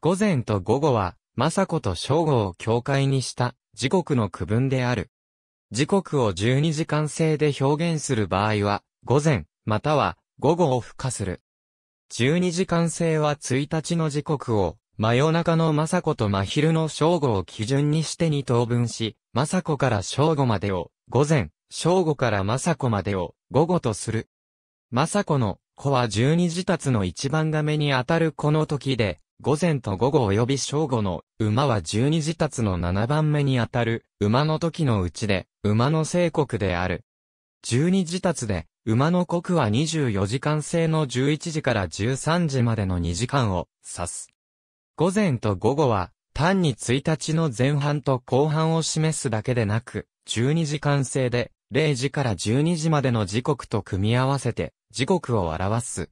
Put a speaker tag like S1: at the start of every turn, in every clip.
S1: 午前と午後は、政子と正午を境界にした時刻の区分である。時刻を12時間制で表現する場合は、午前、または午後を付加する。12時間制は1日の時刻を、真夜中の政子と真昼の正午を基準にして2等分し、政子から正午までを、午前、正午から政子までを、午後とする。政子の子は12時達の一番画目にあたるこの時で、午前と午後及び正午の馬は十二時達の七番目にあたる馬の時のうちで馬の聖国である。十二時達で馬の国は24時間制の11時から13時までの2時間を指す。午前と午後は単に1日の前半と後半を示すだけでなく十二時間制で0時から12時までの時刻と組み合わせて時刻を表す。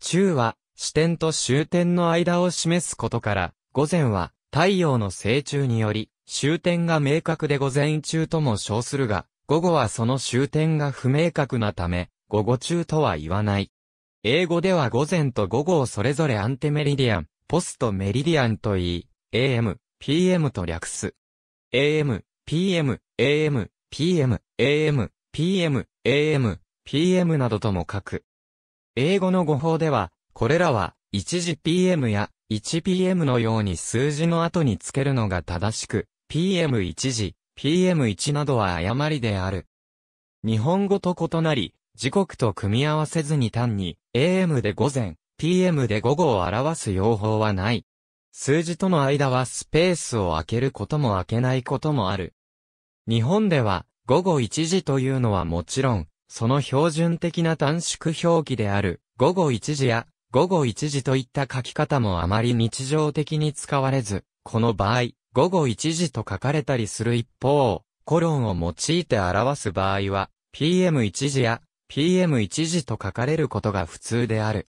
S1: 中は始点と終点の間を示すことから、午前は太陽の成中により、終点が明確で午前中とも称するが、午後はその終点が不明確なため、午後中とは言わない。英語では午前と午後をそれぞれアンテメリディアン、ポストメリディアンと言い、AM、PM と略す。AM、PM、AM、PM、AM、PM、AM、PM などとも書く。英語の語法では、これらは、1時 PM や 1PM のように数字の後につけるのが正しく、PM1 時、PM1 などは誤りである。日本語と異なり、時刻と組み合わせずに単に、AM で午前、PM で午後を表す用法はない。数字との間はスペースを空けることも空けないこともある。日本では、午後1時というのはもちろん、その標準的な短縮表記である、午後1時や午後1時といった書き方もあまり日常的に使われず、この場合、午後1時と書かれたりする一方、コロンを用いて表す場合は、PM1 時や PM1 時と書かれることが普通である。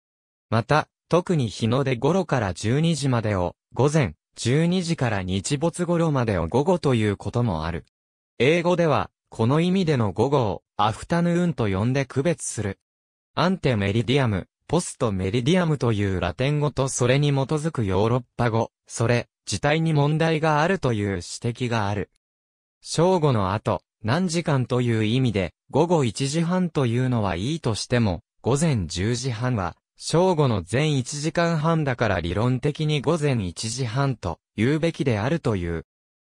S1: また、特に日の出頃から12時までを午前、12時から日没頃までを午後ということもある。英語では、この意味での午後をアフタヌーンと呼んで区別する。アンテメリディアム、ポストメリディアムというラテン語とそれに基づくヨーロッパ語、それ、自体に問題があるという指摘がある。正午の後、何時間という意味で、午後1時半というのはいいとしても、午前10時半は、正午の全1時間半だから理論的に午前1時半と言うべきであるという。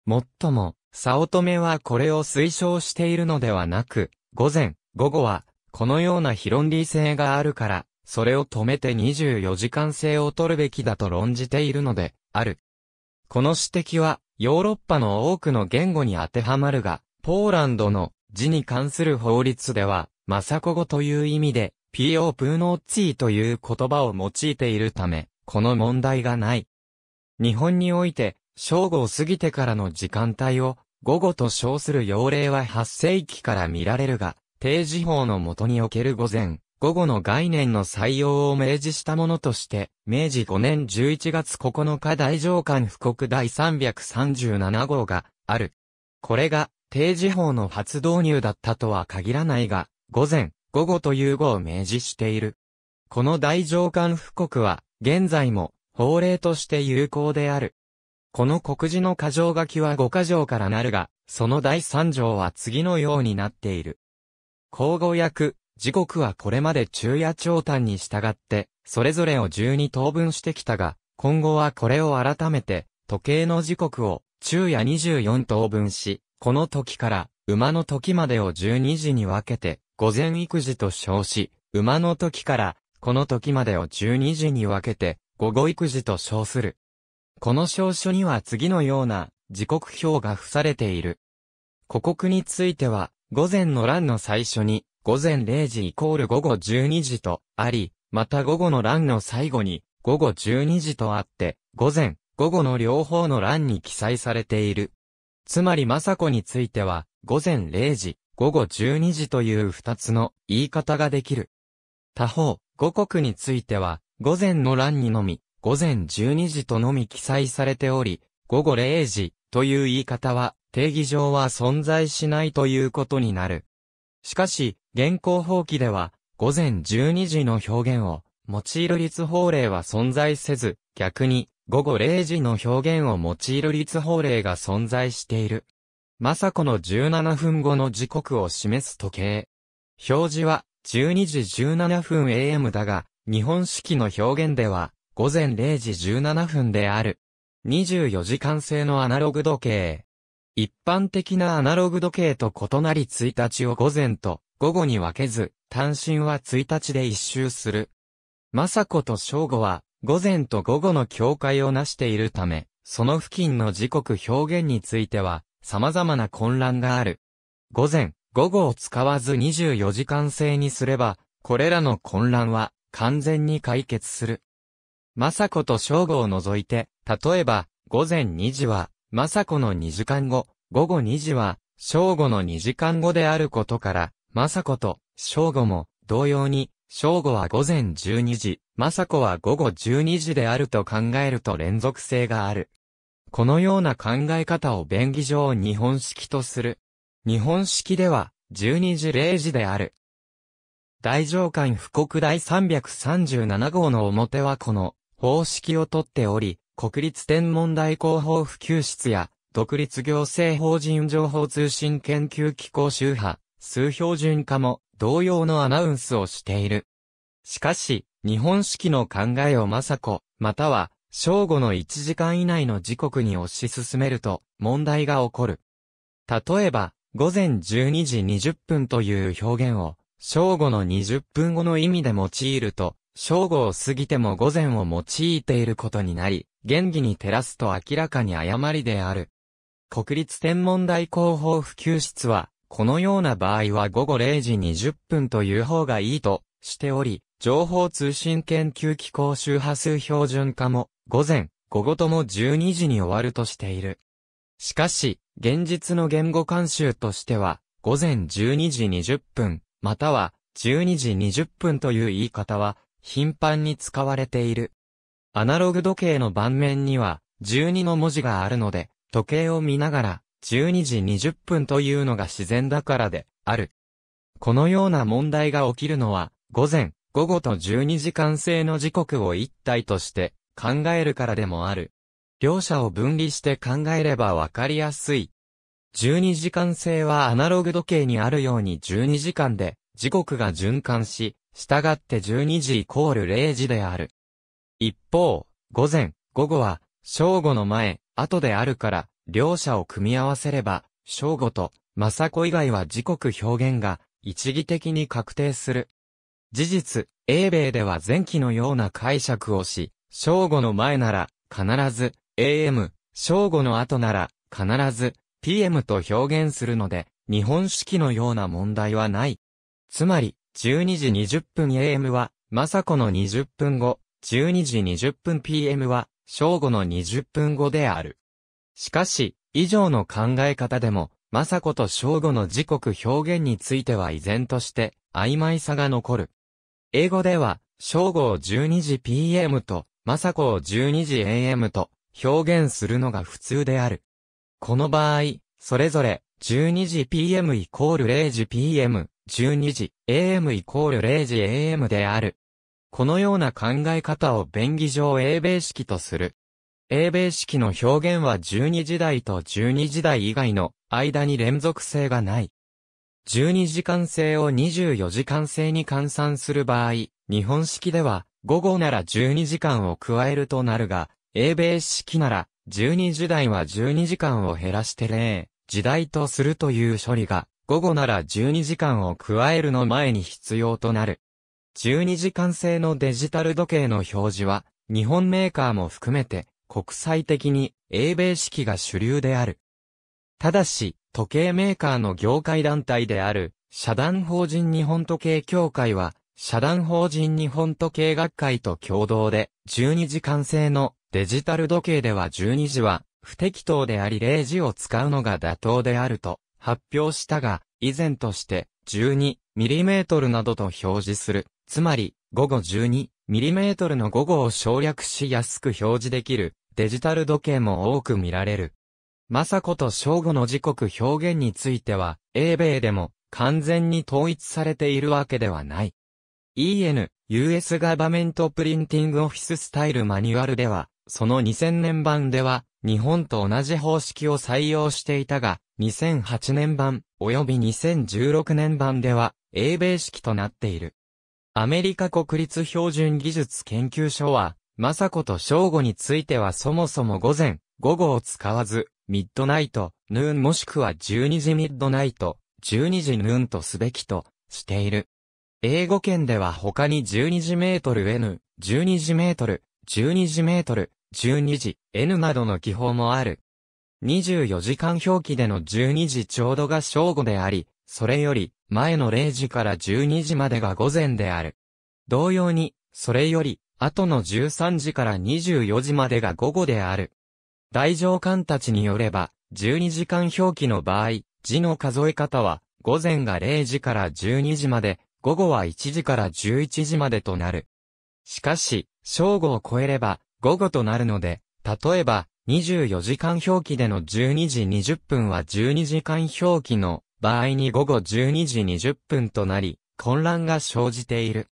S1: もっとも、早乙女はこれを推奨しているのではなく、午前、午後は、このような非論理性があるから、それを止めて24時間制を取るべきだと論じているので、ある。この指摘は、ヨーロッパの多くの言語に当てはまるが、ポーランドの字に関する法律では、マサコ語という意味で、ピオ・プーノーツィーという言葉を用いているため、この問題がない。日本において、正午を過ぎてからの時間帯を、午後と称する要例は8世紀から見られるが、定時法のもとにおける午前、午後の概念の採用を明示したものとして、明治5年11月9日大上官布告第337号がある。これが定時法の初導入だったとは限らないが、午前、午後という語を明示している。この大上官布告は、現在も法令として有効である。この告示の過剰書きは5過剰からなるが、その第3条は次のようになっている。口語訳、時刻はこれまで昼夜長短に従って、それぞれを12等分してきたが、今後はこれを改めて、時計の時刻を昼夜24等分し、この時から馬の時までを12時に分けて、午前育児と称し、馬の時からこの時までを12時に分けて、午後育児と称する。この証書には次のような時刻表が付されている。古国については、午前の欄の最初に、午前0時イコール午後12時とあり、また午後の欄の最後に、午後12時とあって、午前、午後の両方の欄に記載されている。つまり政子については、午前0時、午後12時という二つの言い方ができる。他方、五国については、午前の欄にのみ、午前12時とのみ記載されており、午後0時という言い方は定義上は存在しないということになる。しかし、現行法規では、午前12時の表現を用いる律法令は存在せず、逆に、午後0時の表現を用いる律法令が存在している。雅子の17分後の時刻を示す時計。表示は12時17分 AM だが、日本式の表現では午前0時17分である。24時間制のアナログ時計。一般的なアナログ時計と異なり1日を午前と午後に分けず、単身は1日で一周する。政子と正午は、午前と午後の境界をなしているため、その付近の時刻表現については、様々な混乱がある。午前、午後を使わず24時間制にすれば、これらの混乱は、完全に解決する。政子と正午を除いて、例えば、午前2時は、政子の2時間後、午後2時は、正午の2時間後であることから、雅子と、正午も、同様に、正午は午前12時、雅子は午後12時であると考えると連続性がある。このような考え方を便宜上日本式とする。日本式では、12時0時である。大上官布告第337号の表はこの方式をとっており、国立天文台広報普及室や、独立行政法人情報通信研究機構周波、数標準化も同様のアナウンスをしている。しかし、日本式の考えを雅子、または、正午の1時間以内の時刻に推し進めると、問題が起こる。例えば、午前12時20分という表現を、正午の20分後の意味で用いると、正午を過ぎても午前を用いていることになり、原義に照らすと明らかに誤りである。国立天文台広報普及室は、このような場合は午後0時20分という方がいいとしており、情報通信研究機構周波数標準化も午前、午後とも12時に終わるとしている。しかし、現実の言語監修としては、午前12時20分、または12時20分という言い方は頻繁に使われている。アナログ時計の盤面には12の文字があるので、時計を見ながら12時20分というのが自然だからである。このような問題が起きるのは、午前、午後と12時間制の時刻を一体として考えるからでもある。両者を分離して考えればわかりやすい。12時間制はアナログ時計にあるように12時間で時刻が循環し、従って12時イコール0時である。一方、午前、午後は正午の前、後であるから、両者を組み合わせれば、正吾と、政子以外は時刻表現が、一義的に確定する。事実、英米では前期のような解釈をし、正午の前なら、必ず、AM、正午の後なら、必ず、PM と表現するので、日本式のような問題はない。つまり、12時20分 AM は、さこの20分後、12時20分 PM は、正午の20分後である。しかし、以上の考え方でも、雅子と正吾の時刻表現については依然として曖昧さが残る。英語では、正午を12時 PM と、雅子を12時 AM と表現するのが普通である。この場合、それぞれ12時 PM イコール0時 PM、12時 AM イコール0時 AM である。このような考え方を便宜上英米式とする。英米式の表現は12時代と12時代以外の間に連続性がない。12時間制を24時間制に換算する場合、日本式では午後なら12時間を加えるとなるが、英米式なら12時代は12時間を減らして0時代とするという処理が、午後なら12時間を加えるの前に必要となる。12時間制のデジタル時計の表示は、日本メーカーも含めて国際的に英米式が主流である。ただし、時計メーカーの業界団体である、社団法人日本時計協会は、社団法人日本時計学会と共同で、12時間制のデジタル時計では12時は不適当であり0時を使うのが妥当であると発表したが、以前として 12mm などと表示する。つまり、午後 12mm の午後を省略しやすく表示できるデジタル時計も多く見られる。政子と正午の時刻表現については、英米でも完全に統一されているわけではない。EN、US ガバメントプリンティングオフィススタイルマニュアルでは、その2000年版では、日本と同じ方式を採用していたが、2008年版、及び2016年版では、英米式となっている。アメリカ国立標準技術研究所は、政子と正午についてはそもそも午前、午後を使わず、ミッドナイト、ヌーンもしくは12時ミッドナイト、12時ヌーンとすべきとしている。英語圏では他に12時メートル N、12時メートル、12時メートル、12時 N などの記法もある。24時間表記での12時ちょうどが正午であり、それより前の0時から12時までが午前である。同様に、それより後の13時から24時までが午後である。大上官たちによれば、12時間表記の場合、字の数え方は、午前が0時から12時まで、午後は1時から11時までとなる。しかし、正午を超えれば、午後となるので、例えば、24時間表記での12時20分は12時間表記の場合に午後12時20分となり、混乱が生じている。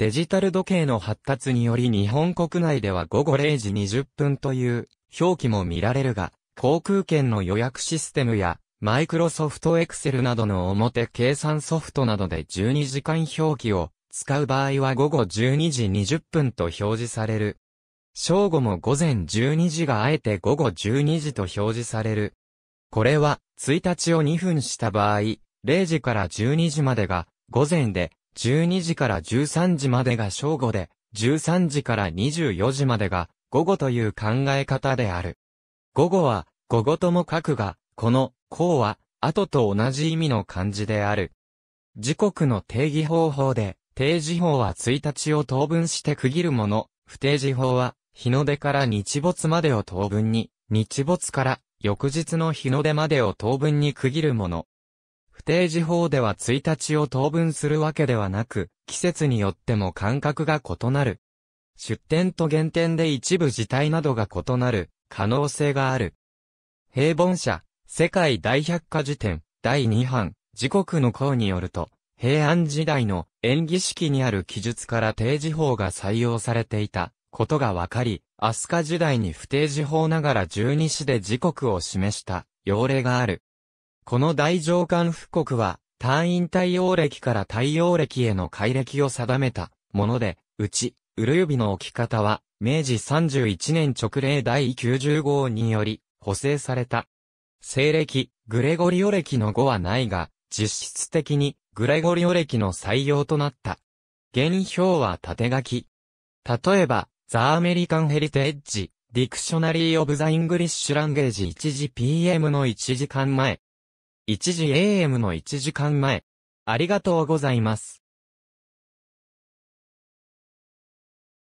S1: デジタル時計の発達により日本国内では午後0時20分という表記も見られるが、航空券の予約システムや、マイクロソフトエクセルなどの表計算ソフトなどで12時間表記を使う場合は午後12時20分と表示される。正午も午前12時があえて午後12時と表示される。これは、1日を2分した場合、0時から12時までが午前で、12時から13時までが正午で、13時から24時までが午後という考え方である。午後は、午後とも書くが、この、こうは、後と同じ意味の漢字である。時刻の定義方法で、定時法は1日を当分して区切るもの、不定時法は、日の出から日没までを当分に、日没から翌日の日の出までを当分に区切るもの。不定時法では1日を当分するわけではなく、季節によっても間隔が異なる。出店と減点で一部事態などが異なる可能性がある。平凡社、世界大百科事典、第2版、時刻の項によると、平安時代の演技式にある記述から定時法が採用されていたことがわかり、飛鳥時代に不定時法ながら十二支で時刻を示した要例がある。この大上官復刻は、単位太陽歴から太陽歴への改暦を定めたもので、うち、る指の置き方は、明治31年直令第90号により、補正された。西暦、グレゴリオ歴の語はないが、実質的に、グレゴリオ歴の採用となった。原表は縦書き。例えば、ザ・アメリカン・ヘリテッジ、ディクショナリー・オブ・ザ・イングリッシュ・ランゲージ 1GPM の1時間前、1時 AM の1時間前。ありがとうございます。